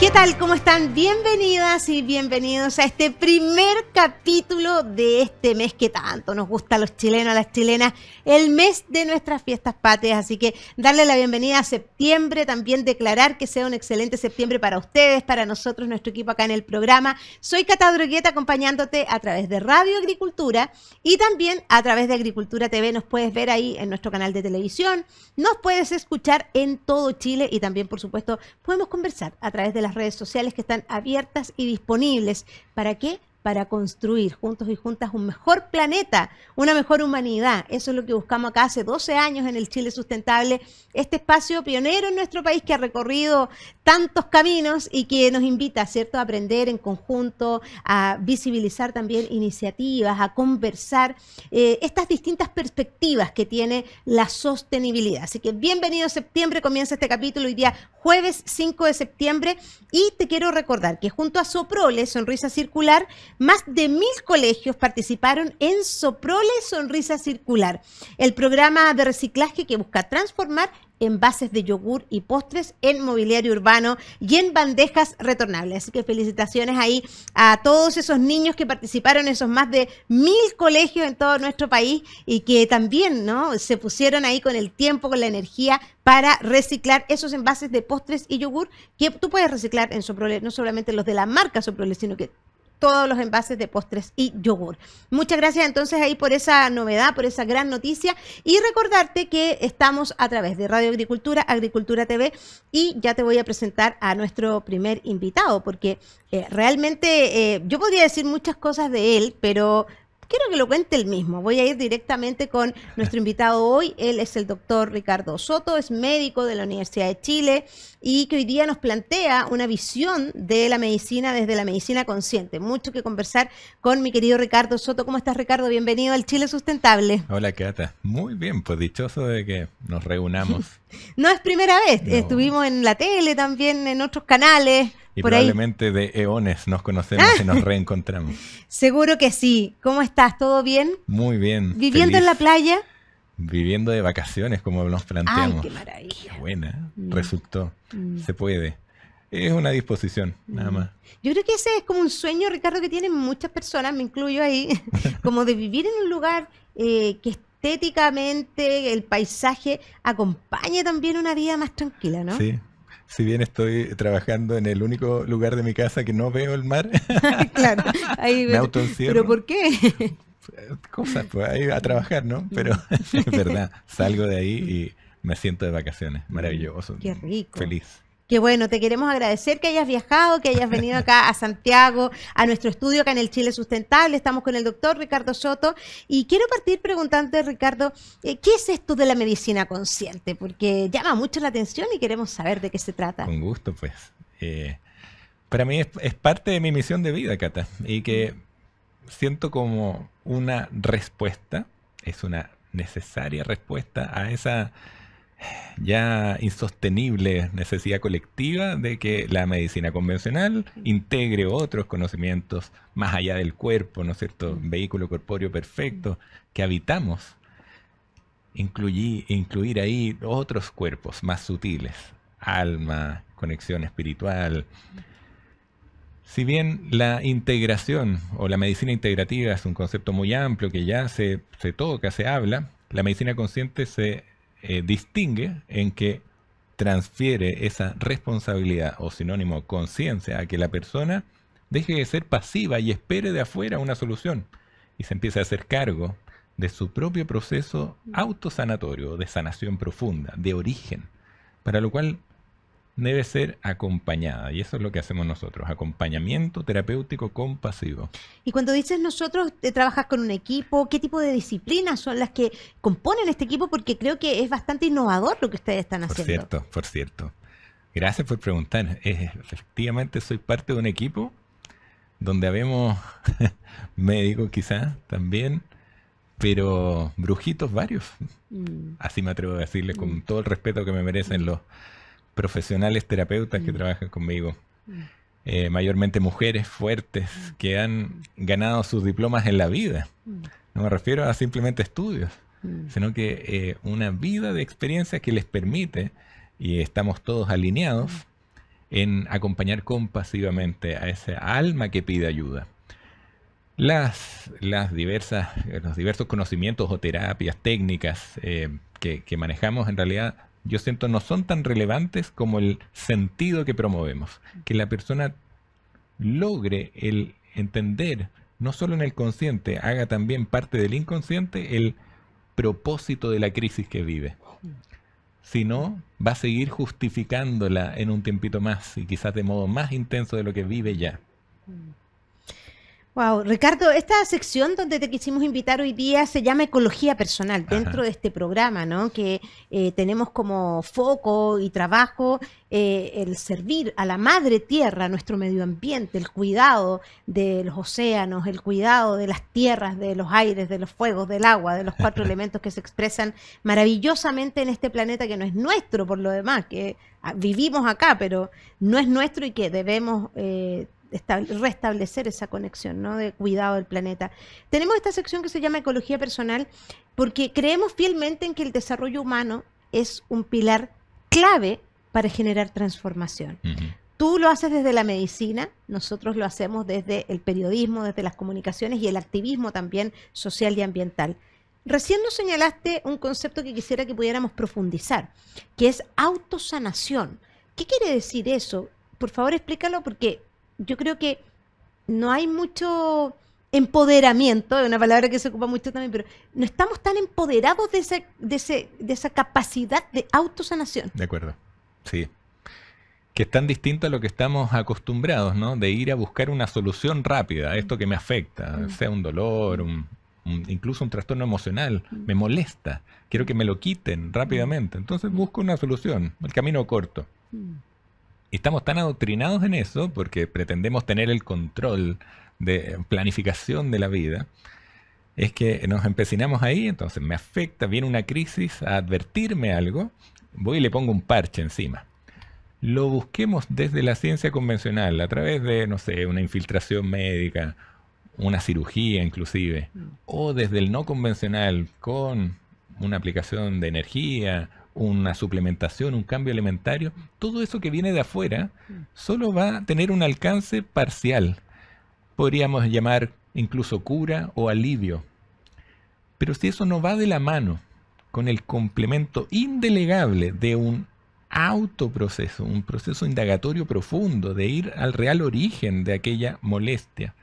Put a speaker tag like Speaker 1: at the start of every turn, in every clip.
Speaker 1: ¿Qué tal? están? Bienvenidas y bienvenidos a este primer capítulo de este mes que tanto nos gusta a los chilenos, a las chilenas, el mes de nuestras fiestas patrias. Así que darle la bienvenida a septiembre, también declarar que sea un excelente septiembre para ustedes, para nosotros, nuestro equipo acá en el programa. Soy Cata Drogueta acompañándote a través de Radio Agricultura y también a través de Agricultura TV. Nos puedes ver ahí en nuestro canal de televisión, nos puedes escuchar en todo Chile y también, por supuesto, podemos conversar a través de las redes sociales que están abiertas y disponibles. ¿Para qué? para construir juntos y juntas un mejor planeta, una mejor humanidad. Eso es lo que buscamos acá hace 12 años en el Chile Sustentable, este espacio pionero en nuestro país que ha recorrido tantos caminos y que nos invita, ¿cierto?, a aprender en conjunto, a visibilizar también iniciativas, a conversar eh, estas distintas perspectivas que tiene la sostenibilidad. Así que bienvenido septiembre, comienza este capítulo hoy día jueves 5 de septiembre y te quiero recordar que junto a Soprole, Sonrisa Circular, más de mil colegios participaron en Soprole Sonrisa Circular, el programa de reciclaje que busca transformar envases de yogur y postres en mobiliario urbano y en bandejas retornables. Así que felicitaciones ahí a todos esos niños que participaron en esos más de mil colegios en todo nuestro país y que también ¿no? se pusieron ahí con el tiempo, con la energía para reciclar esos envases de postres y yogur que tú puedes reciclar en Soprole, no solamente los de la marca Soprole, sino que todos los envases de postres y yogur. Muchas gracias entonces ahí por esa novedad, por esa gran noticia y recordarte que estamos a través de Radio Agricultura, Agricultura TV y ya te voy a presentar a nuestro primer invitado porque eh, realmente eh, yo podría decir muchas cosas de él, pero quiero que lo cuente el mismo. Voy a ir directamente con nuestro invitado hoy. Él es el doctor Ricardo Soto, es médico de la Universidad de Chile y que hoy día nos plantea una visión de la medicina desde la medicina consciente. Mucho que conversar con mi querido Ricardo Soto. ¿Cómo estás, Ricardo? Bienvenido al Chile Sustentable.
Speaker 2: Hola, Cata. Muy bien, pues dichoso de que nos reunamos.
Speaker 1: No es primera vez, estuvimos en la tele también, en otros canales. Y probablemente
Speaker 2: de eones nos conocemos y nos ah. reencontramos.
Speaker 1: Seguro que sí. ¿Cómo estás? ¿Todo bien?
Speaker 2: Muy bien. ¿Viviendo en la playa? Viviendo de vacaciones, como nos planteamos.
Speaker 1: qué
Speaker 2: buena. Mm. Resultó. Mm. Se puede. Es una disposición, nada mm. más.
Speaker 1: Yo creo que ese es como un sueño, Ricardo, que tienen muchas personas, me incluyo ahí, como de vivir en un lugar eh, que que estéticamente el paisaje acompaña también una vida más tranquila, ¿no? Sí,
Speaker 2: si bien estoy trabajando en el único lugar de mi casa que no veo el mar,
Speaker 1: claro, ahí, me ¿Pero por qué? Cosas,
Speaker 2: pues ahí a trabajar, ¿no? Pero mm. es verdad, salgo de ahí y mm. me siento de vacaciones, maravilloso. Qué rico. Feliz.
Speaker 1: Qué bueno, te queremos agradecer que hayas viajado, que hayas venido acá a Santiago, a nuestro estudio acá en el Chile Sustentable. Estamos con el doctor Ricardo Soto y quiero partir preguntándote, Ricardo, eh, ¿qué es esto de la medicina consciente? Porque llama mucho la atención y queremos saber de qué se trata. Con gusto,
Speaker 2: pues. Eh, para mí es, es parte de mi misión de vida, Cata, y que siento como una respuesta, es una necesaria respuesta a esa ya insostenible necesidad colectiva de que la medicina convencional integre otros conocimientos más allá del cuerpo, ¿no es cierto? Mm. Vehículo corpóreo perfecto que habitamos. Incluir, incluir ahí otros cuerpos más sutiles, alma, conexión espiritual. Si bien la integración o la medicina integrativa es un concepto muy amplio que ya se, se toca, se habla, la medicina consciente se eh, distingue en que transfiere esa responsabilidad o sinónimo conciencia a que la persona deje de ser pasiva y espere de afuera una solución y se empiece a hacer cargo de su propio proceso autosanatorio, de sanación profunda, de origen, para lo cual debe ser acompañada. Y eso es lo que hacemos nosotros, acompañamiento terapéutico compasivo.
Speaker 1: Y cuando dices nosotros, trabajas con un equipo, ¿qué tipo de disciplinas son las que componen este equipo? Porque creo que es bastante innovador lo que ustedes están haciendo. Por
Speaker 2: cierto, por cierto. Gracias por preguntar. Efectivamente, soy parte de un equipo donde habemos médicos quizás también, pero brujitos varios. Mm. Así me atrevo a decirles con mm. todo el respeto que me merecen mm. los profesionales terapeutas que mm. trabajan conmigo, mm. eh, mayormente mujeres fuertes mm. que han ganado sus diplomas en la vida. No me refiero a simplemente estudios, sino que eh, una vida de experiencia que les permite, y estamos todos alineados, en acompañar compasivamente a ese alma que pide ayuda. Las, las, diversas, los diversos conocimientos o terapias, técnicas eh, que, que, manejamos en realidad yo siento no son tan relevantes como el sentido que promovemos. Que la persona logre el entender, no solo en el consciente, haga también parte del inconsciente el propósito de la crisis que vive. Si no, va a seguir justificándola en un tiempito más y quizás de modo más intenso de lo que vive ya.
Speaker 1: Wow, Ricardo, esta sección donde te quisimos invitar hoy día se llama Ecología Personal, dentro de este programa, ¿no? Que eh, tenemos como foco y trabajo eh, el servir a la madre tierra, nuestro medio ambiente, el cuidado de los océanos, el cuidado de las tierras, de los aires, de los fuegos, del agua, de los cuatro elementos que se expresan maravillosamente en este planeta que no es nuestro por lo demás, que ah, vivimos acá, pero no es nuestro y que debemos eh, restablecer esa conexión ¿no? de cuidado del planeta. Tenemos esta sección que se llama Ecología Personal porque creemos fielmente en que el desarrollo humano es un pilar clave para generar transformación. Tú lo haces desde la medicina, nosotros lo hacemos desde el periodismo, desde las comunicaciones y el activismo también social y ambiental. Recién nos señalaste un concepto que quisiera que pudiéramos profundizar, que es autosanación. ¿Qué quiere decir eso? Por favor, explícalo porque yo creo que no hay mucho empoderamiento, es una palabra que se ocupa mucho también, pero no estamos tan empoderados de, de, esa capacidad de autosanación.
Speaker 2: De acuerdo, sí. Que es tan distinto a lo que estamos acostumbrados, ¿no? De ir a buscar una solución rápida a mm. esto que me afecta, mm. sea un dolor, un, incluso un trastorno emocional, mm. me molesta, quiero que me lo quiten rápidamente. Entonces busco una solución, el camino corto estamos tan adoctrinados en eso, porque pretendemos tener el control de planificación de la vida, es que nos empecinamos ahí, entonces me afecta, viene una crisis a advertirme algo, voy y le pongo un parche encima. Lo busquemos desde la ciencia convencional, a través de, no sé, una infiltración médica, una cirugía inclusive, mm. o desde el no convencional con una aplicación de energía una suplementación, un cambio alimentario, todo eso que viene de afuera solo va a tener un alcance parcial. Podríamos llamar incluso cura o alivio. Pero si eso no va de la mano con el complemento indelegable de un autoproceso, un proceso indagatorio profundo, de ir al real origen de aquella molestia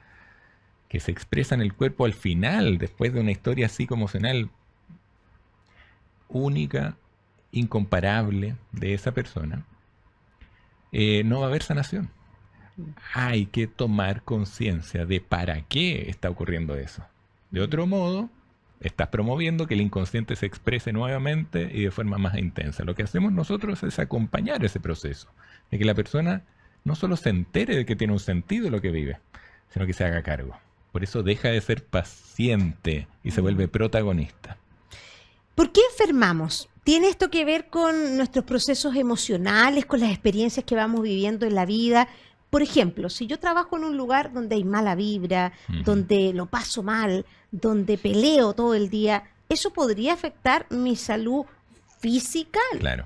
Speaker 2: que se expresa en el cuerpo al final, después de una historia psicoemocional única incomparable de esa persona, eh, no va a haber sanación. Hay que tomar conciencia de para qué está ocurriendo eso. De otro modo, estás promoviendo que el inconsciente se exprese nuevamente y de forma más intensa. Lo que hacemos nosotros es acompañar ese proceso, de que la persona no solo se entere de que tiene un sentido lo que vive, sino que se haga cargo. Por eso deja de ser paciente y se vuelve protagonista.
Speaker 1: ¿Por qué enfermamos? ¿Tiene esto que ver con nuestros procesos emocionales, con las experiencias que vamos viviendo en la vida? Por ejemplo, si yo trabajo en un lugar donde hay mala vibra, donde lo paso mal, donde peleo todo el día, ¿eso podría afectar mi salud física,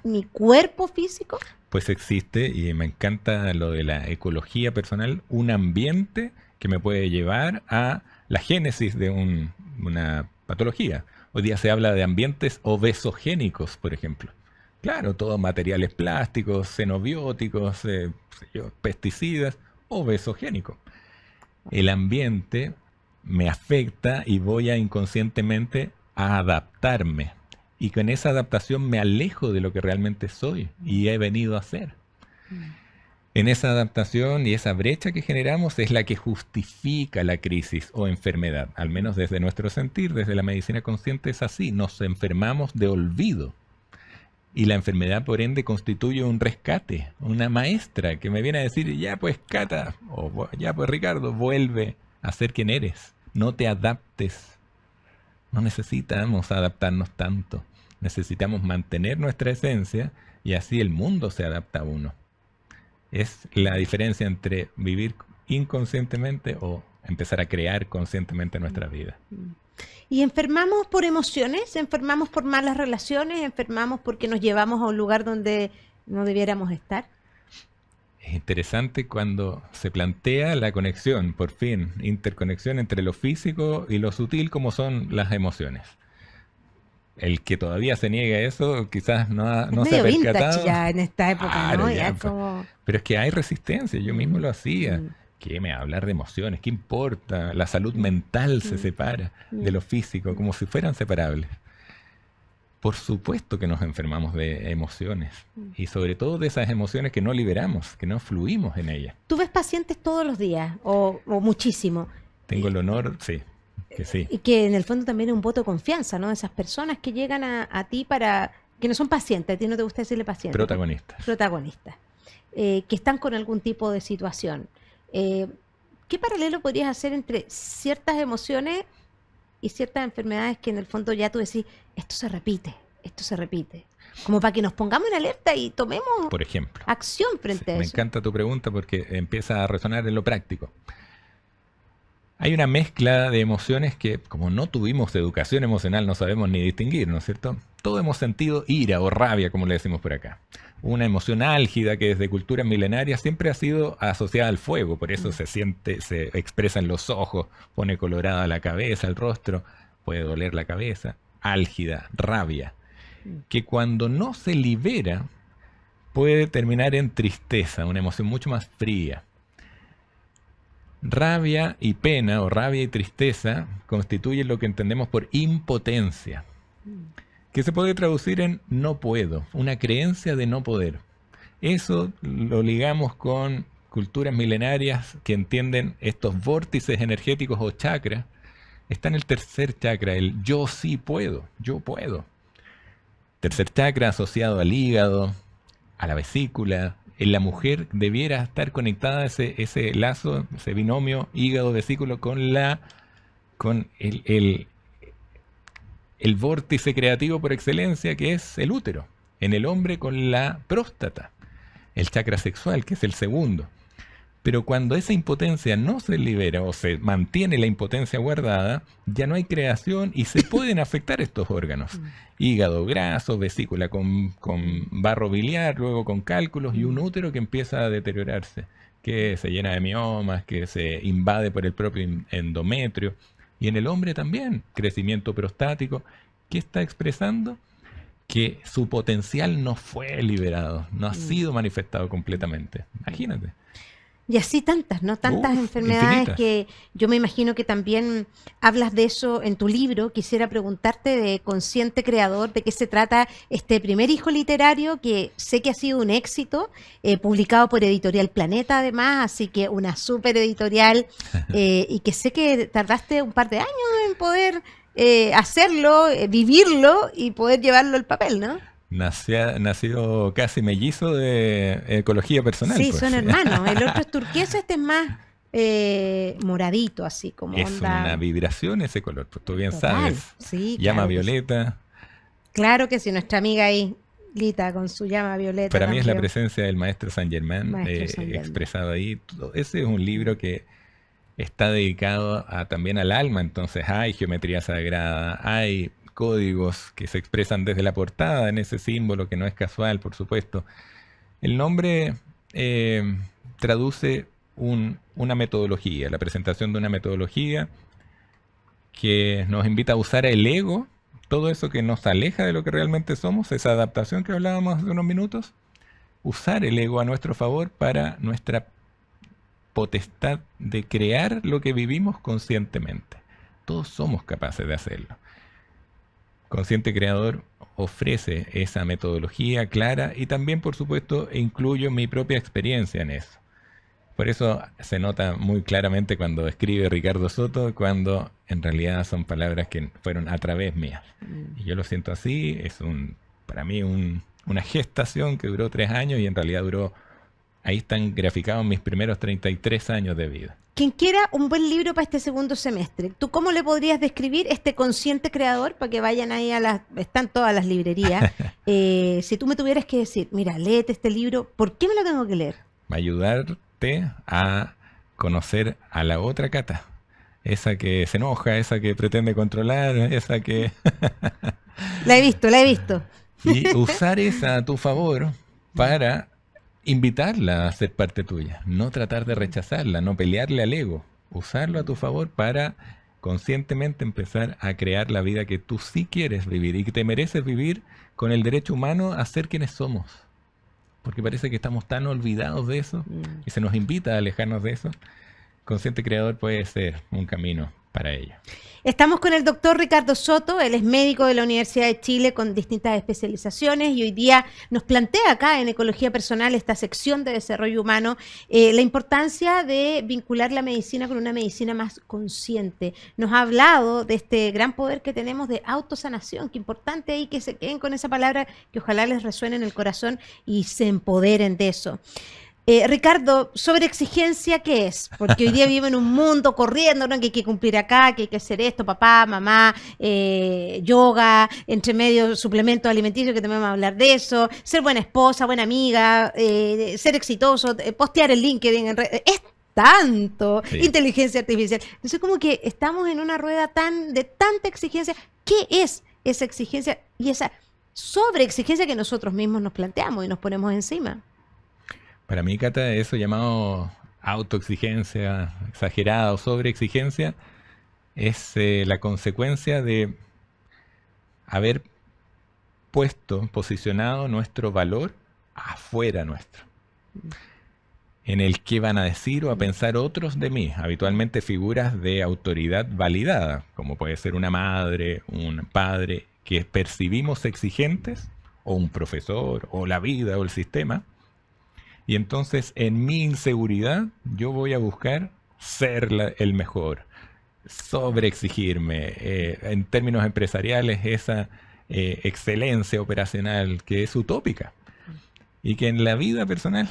Speaker 1: mi cuerpo físico?
Speaker 2: Pues existe, y me encanta lo de la ecología personal, un ambiente que me puede llevar a la génesis de una patología. Hoy día se habla de ambientes obesogénicos, por ejemplo. Claro, todos materiales plásticos, xenobióticos, eh, pesticidas, obesogénicos. El ambiente me afecta y voy a inconscientemente a adaptarme. Y con esa adaptación me alejo de lo que realmente soy y he venido a ser. Mm. En esa adaptación y esa brecha que generamos es la que justifica la crisis o enfermedad, al menos desde nuestro sentir, desde la medicina consciente es así, nos enfermamos de olvido. Y la enfermedad, por ende, constituye un rescate, una maestra que me viene a decir, ya pues Cata, o ya pues Ricardo, vuelve a ser quien eres, no te adaptes. No necesitamos adaptarnos tanto, necesitamos mantener nuestra esencia y así el mundo se adapta a uno es la diferencia entre vivir inconscientemente o empezar a crear conscientemente nuestra vida. Mm.
Speaker 1: Y enfermamos por emociones, enfermamos por malas relaciones, enfermamos porque nos llevamos a un lugar donde no debiéramos estar.
Speaker 2: Es interesante cuando se plantea la conexión, por fin, interconexión entre lo físico y lo sutil como son las emociones el que todavía se niega a eso quizás no, ha, no se ha percatado. ya
Speaker 1: en esta época, pues.
Speaker 2: Pero es que hay resistencia, yo mismo lo hacía. Mm. ¿Qué me habla hablar de emociones? ¿Qué importa? La salud mental se mm. separa mm. de lo físico, como si fueran separables. Por supuesto que nos enfermamos de emociones y sobre todo de esas emociones que no liberamos, que no fluimos en ellas.
Speaker 1: ¿Tú ves pacientes todos los días o muchísimo?
Speaker 2: Tengo el honor, sí,
Speaker 1: y que en el fondo también es un voto de confianza, ¿no? Esas personas que llegan a, ti para. que no son pacientes, a ti no te gusta decirle pacientes. Protagonistas. Protagonistas. Eh, que están con algún tipo de situación. Eh, ¿Qué paralelo podrías hacer entre ciertas emociones y ciertas enfermedades que en el fondo ya tú decís, esto se repite, esto se repite? Como para que nos pongamos en alerta y tomemos Por ejemplo, acción frente a eso. Me encanta
Speaker 2: tu pregunta porque empieza a resonar en lo práctico hay una mezcla de emociones que, como no tuvimos educación emocional, no sabemos ni distinguir, ¿no es cierto? Todo hemos sentido ira o rabia, como le decimos por acá. Una emoción álgida que desde culturas milenarias siempre ha sido asociada al fuego, por eso se siente, se expresa en los ojos, pone colorada la cabeza, el rostro, puede doler la cabeza. Álgida, rabia, que cuando no se libera puede terminar en tristeza, una emoción mucho más fría Rabia y pena, o rabia y tristeza, constituyen lo que entendemos por impotencia, que se puede traducir en no puedo, una creencia de no poder. Eso lo ligamos con culturas milenarias que entienden estos vórtices energéticos o chakras. Está en el tercer chakra, el yo sí puedo, yo puedo. Tercer chakra asociado al hígado, a la vesícula, en la mujer debiera estar conectada ese, ese lazo, ese binomio hígado-vesículo con la con el, el, vórtice creativo por excelencia que es el útero, en el hombre con la próstata, el chakra sexual que es el segundo. Pero cuando esa impotencia no se libera o se mantiene la impotencia guardada, ya no hay creación y se pueden afectar estos órganos. Hígado graso, vesícula con, barro biliar, luego con cálculos y un útero que empieza a deteriorarse, que se llena de miomas, que se invade por el propio endometrio. Y en el hombre también, crecimiento prostático. que está expresando? que su potencial no fue liberado, no ha mm. sido manifestado completamente.
Speaker 1: Imagínate. Y así tantas, ¿no? Tantas enfermedades que yo me imagino que también hablas de eso en tu libro. Quisiera preguntarte de Consciente Creador, de qué se trata este primer hijo literario que sé que ha sido un éxito, eh, publicado por Editorial Planeta además, así que una super editorial eh, y que sé que tardaste un par de años en poder eh, hacerlo, vivirlo y poder llevarlo al papel, ¿no?
Speaker 2: nacido casi mellizo de ecología personal. Sí, pues. son hermanos. El otro es
Speaker 1: turquesa, este es más eh, moradito, así como. Es una
Speaker 2: vibración ese color, pues tú bien sabes. llama violeta.
Speaker 1: claro que sí, nuestra amiga ahí, Lita, con su llama violeta. Para mí es la
Speaker 2: presencia del maestro San Germán, eh, expresado ahí. Ese es un libro que está dedicado a, también al alma, entonces hay geometría sagrada, hay códigos que se expresan desde la portada, en ese símbolo que no es casual, por supuesto. El nombre eh, traduce una metodología, la presentación de una metodología que nos invita a usar el ego, todo eso que nos aleja de lo que realmente somos, esa adaptación que hablábamos hace unos minutos, usar el ego a nuestro favor para nuestra potestad de crear lo que vivimos conscientemente. Todos somos capaces de hacerlo. Consciente Creador ofrece esa metodología clara y también, por supuesto, incluyo mi propia experiencia en eso. Por eso se nota muy claramente cuando escribe Ricardo Soto, cuando en realidad son palabras que fueron a través mías. Mm. Y yo lo siento así, es un, para mí una gestación que duró tres años y en realidad duró, ahí están graficados mis primeros 33 años de vida
Speaker 1: quien quiera un buen libro para este segundo semestre, ¿tú cómo le podrías describir este consciente creador para que vayan ahí a las, están todas las librerías? Eh, si tú me tuvieras que decir, mira, léete este libro, ¿por qué me lo tengo que leer?
Speaker 2: Va a ayudarte a conocer a la otra cata, esa que se enoja, esa que pretende controlar, esa que...
Speaker 1: la he visto, la he visto.
Speaker 2: Y usar esa a tu favor para invitarla a ser parte tuya, no tratar de rechazarla, no pelearle al ego, usarlo a tu favor para conscientemente empezar a crear la vida que tú sí quieres vivir y que te mereces vivir con el derecho humano a ser quienes somos. Porque parece que estamos tan olvidados de eso mm. y se nos invita a alejarnos de eso. Consciente Creador puede ser un camino
Speaker 1: Estamos con el doctor Ricardo Soto, él es médico de la Universidad de Chile con distintas especializaciones y hoy día nos plantea acá en Ecología Personal, esta sección de desarrollo humano, eh, la importancia de vincular la medicina con una medicina más consciente. Nos ha hablado de este gran poder que tenemos de autosanación, que importante ahí que se queden con esa palabra, que ojalá les resuene en el corazón y se empoderen de eso. Eh, Ricardo, sobre exigencia, ¿qué es? Porque hoy día vivo en un mundo corriendo, ¿no? Que hay que cumplir acá, que hay que hacer esto, papá, mamá, eh, yoga, entre medio suplementos alimenticios, que también vamos a hablar de eso, ser buena esposa, buena amiga, eh, ser exitoso, postear el LinkedIn, en es tanto, inteligencia artificial. Entonces, como que estamos en una rueda tan de tanta exigencia. ¿Qué es esa exigencia y esa sobre exigencia que nosotros mismos nos planteamos y nos ponemos encima?
Speaker 2: Para mí, Cata, eso llamado autoexigencia exagerada o sobreexigencia es eh, la consecuencia de haber puesto, posicionado nuestro valor afuera nuestro. En el que van a decir o a pensar otros de mí, habitualmente figuras de autoridad validada, como puede ser una madre, un padre, que percibimos exigentes, o un profesor, o la vida, o el sistema, y entonces en mi inseguridad yo voy a buscar ser el mejor, sobre exigirme eh, en términos empresariales, esa eh, excelencia operacional que es utópica y que en la vida personal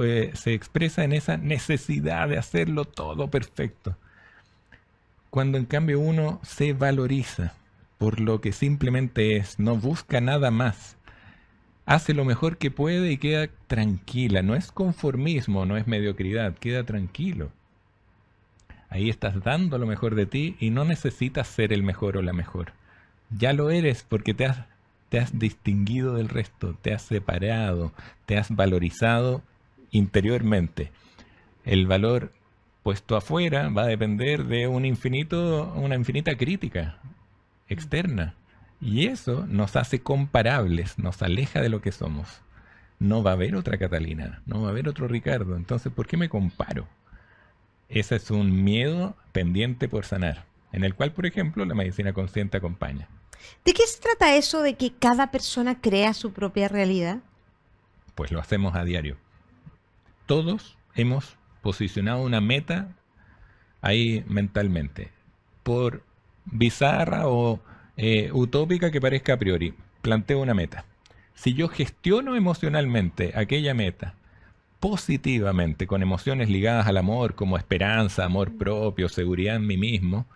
Speaker 2: eh, se expresa en esa necesidad de hacerlo todo perfecto. Cuando en cambio uno se valoriza por lo que simplemente es, no busca nada más, hace lo mejor que puede y queda tranquila. No es conformismo, no es mediocridad, queda tranquilo. Ahí estás dando lo mejor de ti y no necesitas ser el mejor o la mejor. Ya lo eres porque te has, te has distinguido del resto, te has separado, te has valorizado interiormente. El valor puesto afuera va a depender de un infinito, una infinita crítica externa. Y eso nos hace comparables, nos aleja de lo que somos. No va a haber otra Catalina, no va a haber otro Ricardo. Entonces, ¿por qué me comparo? Ese es un miedo pendiente por sanar, en el cual, por ejemplo, la medicina consciente acompaña.
Speaker 1: ¿De qué se trata eso de que cada persona crea su propia realidad?
Speaker 2: Pues lo hacemos a diario. Todos hemos posicionado una meta ahí mentalmente, por bizarra o eh, utópica que parezca a priori, planteo una meta. Si yo gestiono emocionalmente aquella meta positivamente, con emociones ligadas al amor, como esperanza, amor propio, seguridad en mí mismo,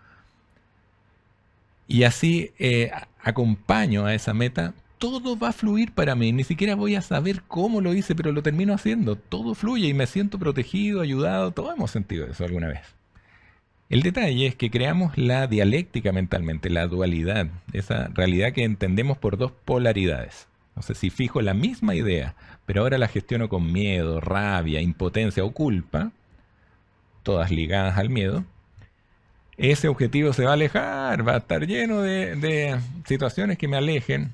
Speaker 2: y así eh, acompaño a esa meta, todo va a fluir para mí. Ni siquiera voy a saber cómo lo hice, pero lo termino haciendo. Todo fluye y me siento protegido, ayudado. Todos hemos sentido eso alguna vez. El detalle es que creamos la dialéctica mentalmente, la dualidad, esa realidad que entendemos por dos polaridades. No sé si fijo la misma idea, pero ahora la gestiono con miedo, rabia, impotencia o culpa, todas ligadas al miedo, ese objetivo se va a alejar, va a estar lleno de, de situaciones que me alejen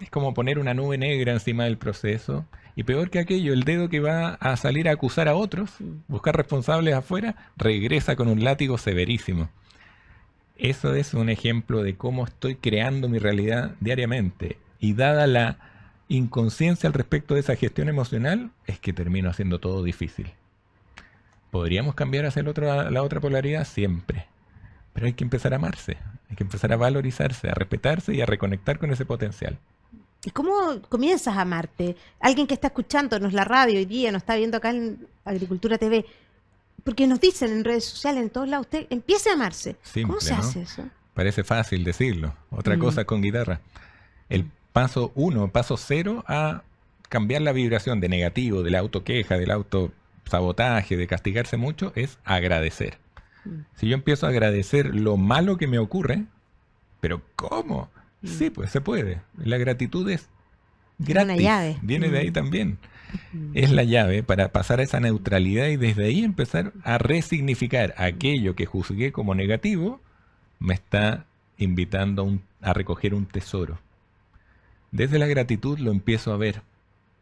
Speaker 2: es como poner una nube negra encima del proceso. Y peor que aquello, el dedo que va a salir a acusar a otros, buscar responsables afuera, regresa con un látigo severísimo. Eso es un ejemplo de cómo estoy creando mi realidad diariamente. Y dada la inconsciencia al respecto de esa gestión emocional, es que termino haciendo todo difícil. ¿Podríamos cambiar hacia la otra polaridad? Siempre. Pero hay que empezar a amarse, hay que empezar a valorizarse, a respetarse y a reconectar con ese potencial.
Speaker 1: ¿Cómo comienzas a amarte? Alguien que está escuchándonos la radio hoy día, nos está viendo acá en Agricultura TV, porque nos dicen en redes sociales, en todos lados, usted empiece a amarse. ¿Cómo se hace eso?
Speaker 2: Parece fácil decirlo. Otra mm. cosa con guitarra. El paso uno, paso cero a cambiar la vibración de negativo, de la autoqueja, del autosabotaje, de castigarse mucho, es agradecer. Mm. Si yo empiezo a agradecer lo malo que me ocurre, pero ¿cómo? Sí, mm. pues se puede. La gratitud es gratis. Viene de ahí mm. también. Mm. Es la llave para pasar a esa neutralidad y desde ahí empezar a resignificar aquello que juzgué como negativo, me está invitando a recoger un tesoro. Desde la gratitud lo empiezo a ver.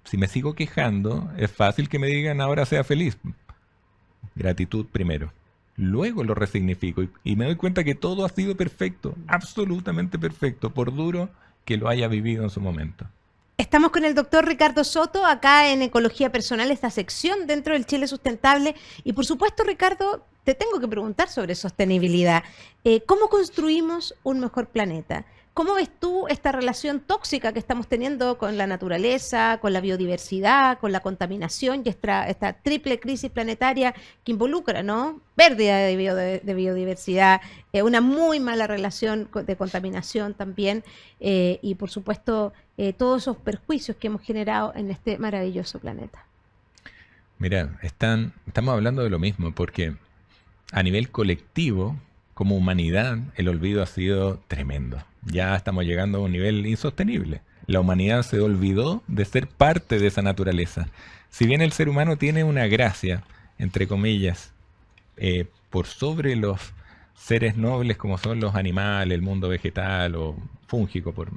Speaker 2: Si me sigo quejando, es fácil que me digan ahora sea feliz. Gratitud primero luego lo resignifico y, me doy cuenta que todo ha sido perfecto, absolutamente perfecto, por duro que lo haya vivido en su momento.
Speaker 1: Estamos con el doctor Ricardo Soto acá en Ecología Personal, esta sección dentro del Chile Sustentable. Y por supuesto, Ricardo, te tengo que preguntar sobre sostenibilidad. Eh, ¿Cómo construimos un mejor planeta? ¿Cómo ves tú esta relación tóxica que estamos teniendo con la naturaleza, con la biodiversidad, con la contaminación y esta, triple crisis planetaria que involucra, ¿no? Pérdida de, biodiversidad, eh, una muy mala relación de contaminación también eh, y, por supuesto, eh, todos esos perjuicios que hemos generado en este maravilloso planeta.
Speaker 2: Mira, están, estamos hablando de lo mismo porque a nivel colectivo como humanidad el olvido ha sido tremendo. Ya estamos llegando a un nivel insostenible. La humanidad se olvidó de ser parte de esa naturaleza. Si bien el ser humano tiene una gracia, entre comillas, eh, por sobre los seres nobles como son los animales, el mundo vegetal o fúngico, por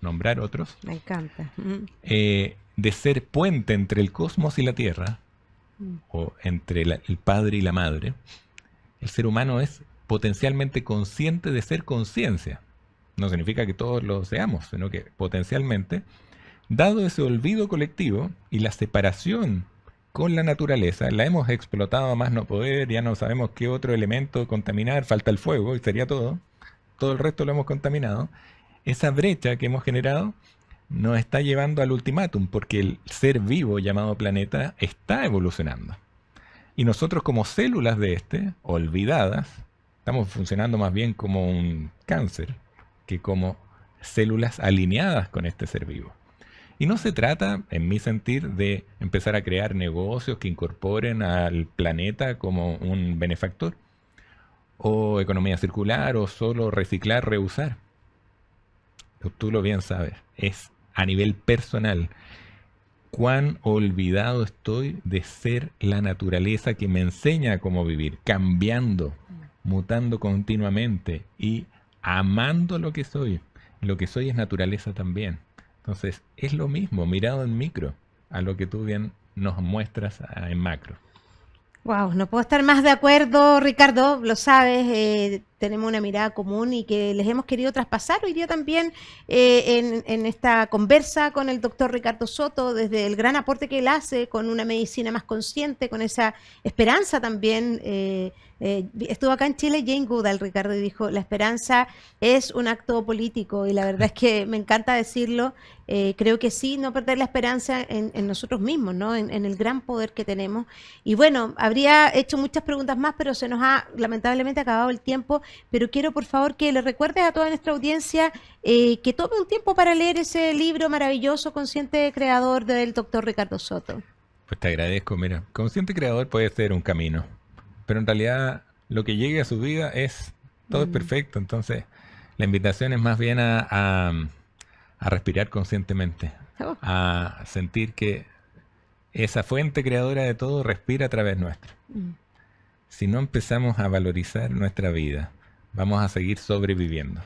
Speaker 2: nombrar otros.
Speaker 1: Me encanta. Mm.
Speaker 2: Eh, de ser puente entre el cosmos y la tierra, mm. o entre el padre y la madre, el ser humano es potencialmente consciente de ser conciencia. No significa que todos lo seamos, sino que potencialmente, dado ese olvido colectivo y la separación con la naturaleza, la hemos explotado a más no poder, ya no sabemos qué otro elemento contaminar, falta el fuego y sería todo, todo el resto lo hemos contaminado, esa brecha que hemos generado nos está llevando al ultimátum, porque el ser vivo llamado planeta está evolucionando. Y nosotros como células de este, olvidadas, Estamos funcionando más bien como un cáncer que como células alineadas con este ser vivo. Y no se trata, en mi sentir, de empezar a crear negocios que incorporen al planeta como un benefactor, o economía circular, o solo reciclar, reusar. Tú lo bien sabes, es a nivel personal. Cuán olvidado estoy de ser la naturaleza que me enseña cómo vivir, cambiando, mutando continuamente y amando lo que soy. Lo que soy es naturaleza también. Entonces, es lo mismo, mirado en micro, a lo que tú bien nos muestras ah, en macro.
Speaker 1: Wow, no puedo estar más de acuerdo, Ricardo, lo sabes. Eh, tenemos una mirada común y que les hemos querido traspasar hoy día también eh, en, esta conversa con el doctor Ricardo Soto, desde el gran aporte que él hace con una medicina más consciente, con esa esperanza también. Eh, eh, estuvo acá en Chile Jane Goodall, Ricardo, y dijo, la esperanza es un acto político, y la verdad es que me encanta decirlo, creo que sí, no perder la esperanza en, nosotros mismos, ¿no? en, el gran poder que tenemos. Y bueno, habría hecho muchas preguntas más, pero se nos ha lamentablemente acabado el tiempo pero quiero por favor que le recuerdes a toda nuestra audiencia eh, que tome un tiempo para leer ese libro maravilloso, Consciente Creador del doctor Ricardo Soto.
Speaker 2: Pues te agradezco, mira, Consciente Creador puede ser un camino, pero en realidad lo que llegue a su vida es, todo es mm. perfecto, entonces la invitación es más bien a, respirar conscientemente, oh. a sentir que esa fuente creadora de todo respira a través nuestro. Mm. Si no empezamos a valorizar nuestra vida, vamos a seguir sobreviviendo.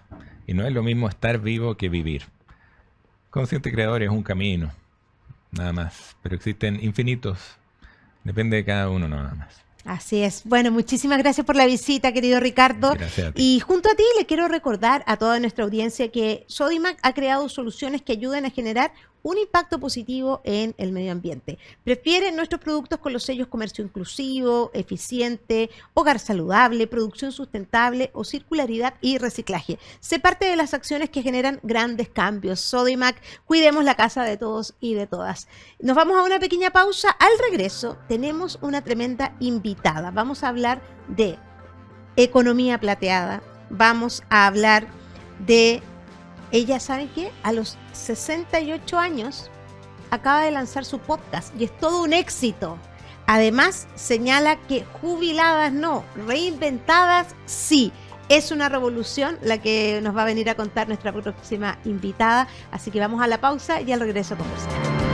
Speaker 2: Y no es lo mismo estar vivo que vivir. Consciente creador es un camino, nada más. Pero existen infinitos. Depende de cada uno
Speaker 3: nada más.
Speaker 1: Así es. Bueno, muchísimas gracias por la visita, querido Ricardo. Gracias a ti. Y junto a ti le quiero recordar a toda nuestra audiencia que Sodimac ha creado soluciones que ayudan a generar un impacto positivo en el medio ambiente. Prefiere nuestros productos con los sellos comercio inclusivo, eficiente, hogar saludable, producción sustentable o circularidad y reciclaje. Se parte de las acciones que generan grandes cambios. Sodimac, cuidemos la casa de todos y de todas. Nos vamos a una pequeña pausa. Al regreso tenemos una tremenda invitada. Vamos a hablar de economía plateada. Vamos a hablar de ella sabe que a los 68 años acaba de lanzar su podcast y es todo un éxito. Además, señala que jubiladas no, reinventadas sí. Es una revolución la que nos va a venir a contar nuestra próxima invitada. Así que vamos a la pausa y al regreso conversamos.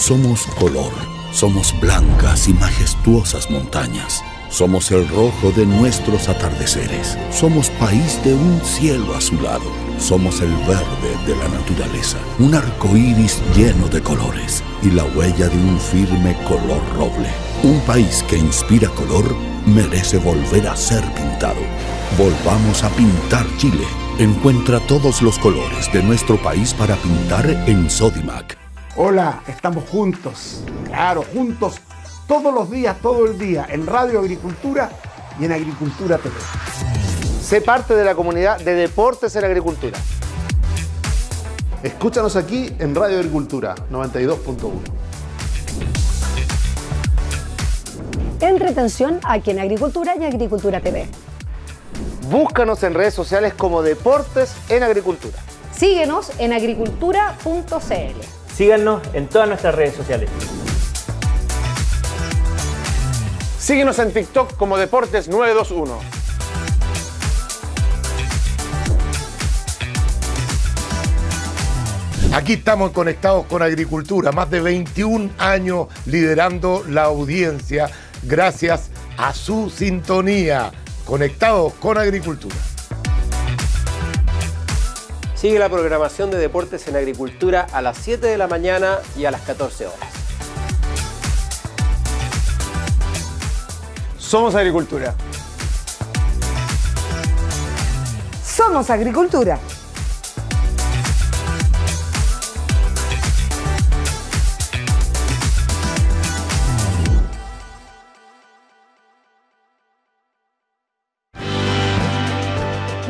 Speaker 3: Somos color, somos blancas y majestuosas montañas. Somos el rojo de nuestros atardeceres. Somos país de un cielo azulado. Somos el verde de la naturaleza. Un arco iris lleno de colores y la huella de un firme color roble. Un país que inspira color merece volver a ser pintado. Volvamos a pintar Chile. Encuentra todos los colores de nuestro país para pintar en Sodimac. Hola, estamos juntos, claro, juntos todos los días, todo el día, en Radio Agricultura y en
Speaker 1: Agricultura TV. Sé parte de la comunidad de Deportes en Agricultura. Escúchanos aquí en Radio Agricultura 92.1.
Speaker 3: En retención aquí en Agricultura y
Speaker 1: Agricultura TV. Búscanos en redes sociales como Deportes en Agricultura. Síguenos en agricultura.cl.
Speaker 3: Síganos en todas nuestras redes sociales. Síguenos en TikTok como Deportes 921.
Speaker 2: Aquí estamos conectados con Agricultura, más de 21 años liderando la audiencia gracias a su sintonía. Conectados con Agricultura. Sigue la programación de Deportes en Agricultura a las 7 de la mañana y a las 14 horas.
Speaker 3: Somos Agricultura. Somos Agricultura.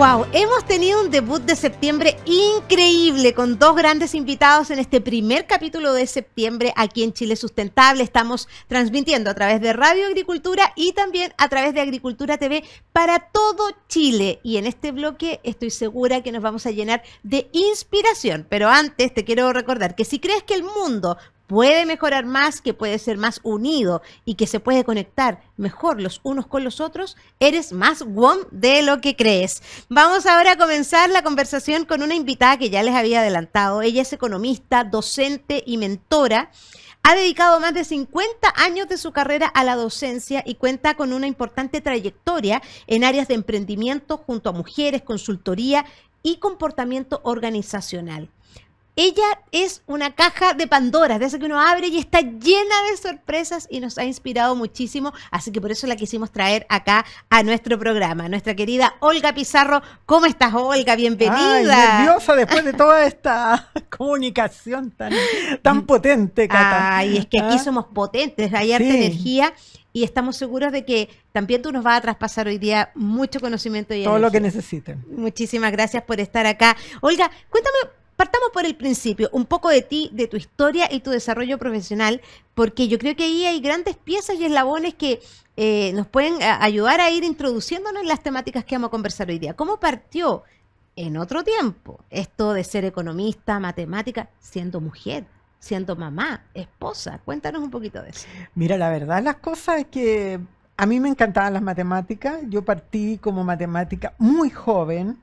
Speaker 1: Wow, hemos tenido un debut de septiembre increíble con dos grandes invitados en este primer capítulo de septiembre aquí en Chile Sustentable. Estamos transmitiendo a través de Radio Agricultura y también a través de Agricultura TV para todo Chile. Y en este bloque estoy segura que nos vamos a llenar de inspiración. Pero antes te quiero recordar que si crees que el mundo puede mejorar más, que puede ser más unido y que se puede conectar mejor los unos con los otros, eres más WOM de lo que crees. Vamos ahora a comenzar la conversación con una invitada que ya les había adelantado. Ella es economista, docente y mentora. Ha dedicado más de 50 años de su carrera a la docencia y cuenta con una importante trayectoria en áreas de emprendimiento junto a mujeres, consultoría y comportamiento organizacional. Ella es una caja de Pandora, de esa que uno abre y está llena de sorpresas y nos ha inspirado muchísimo, así que por eso la quisimos traer acá a nuestro programa. Nuestra querida Olga Pizarro, ¿cómo estás Olga? Bienvenida. nerviosa después de toda esta comunicación tan, tan potente, Cata. Ay, es que aquí ah. somos potentes, hay arte energía y estamos seguros de que también tú nos vas a traspasar hoy día mucho conocimiento y todo lo que
Speaker 3: necesiten.
Speaker 1: Muchísimas gracias por estar acá. Olga, cuéntame partamos por el principio, un poco de ti, de tu historia y tu desarrollo profesional, porque yo creo que ahí hay grandes piezas y eslabones que eh, nos pueden eh, ayudar a ir introduciéndonos en las temáticas que vamos a conversar hoy día. ¿Cómo partió en otro tiempo esto de ser economista, matemática, siendo mujer? siendo mamá, esposa. Cuéntanos un poquito de eso.
Speaker 3: Mira, la verdad las cosas es que a mí me encantaban las matemáticas. Yo partí como matemática muy joven.